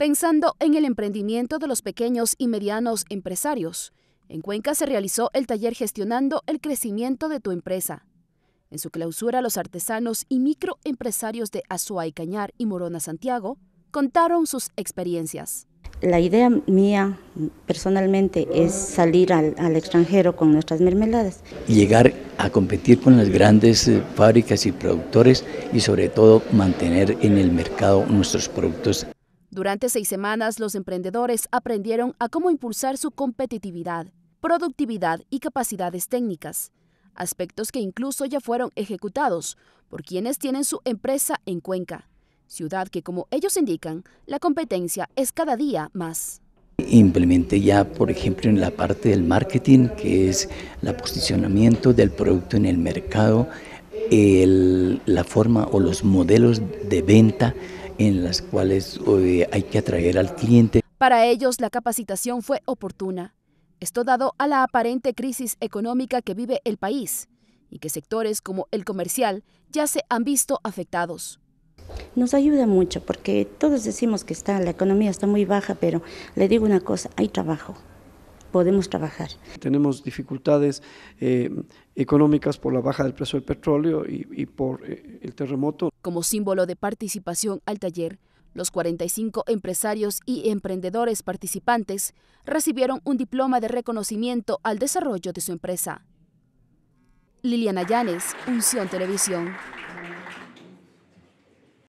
Pensando en el emprendimiento de los pequeños y medianos empresarios, en Cuenca se realizó el taller Gestionando el Crecimiento de tu Empresa. En su clausura, los artesanos y microempresarios de Azuay, y Cañar y Morona Santiago contaron sus experiencias. La idea mía personalmente es salir al, al extranjero con nuestras mermeladas. Llegar a competir con las grandes eh, fábricas y productores y sobre todo mantener en el mercado nuestros productos durante seis semanas, los emprendedores aprendieron a cómo impulsar su competitividad, productividad y capacidades técnicas, aspectos que incluso ya fueron ejecutados por quienes tienen su empresa en Cuenca, ciudad que, como ellos indican, la competencia es cada día más. Implementé ya, por ejemplo, en la parte del marketing, que es el posicionamiento del producto en el mercado, la forma o los modelos de venta en las cuales eh, hay que atraer al cliente. Para ellos la capacitación fue oportuna. Esto dado a la aparente crisis económica que vive el país y que sectores como el comercial ya se han visto afectados. Nos ayuda mucho porque todos decimos que está, la economía está muy baja, pero le digo una cosa, hay trabajo podemos trabajar. Tenemos dificultades eh, económicas por la baja del precio del petróleo y, por eh, el terremoto. Como símbolo de participación al taller, los 45 empresarios y emprendedores participantes recibieron un diploma de reconocimiento al desarrollo de su empresa. Liliana Llanes, Unción Televisión.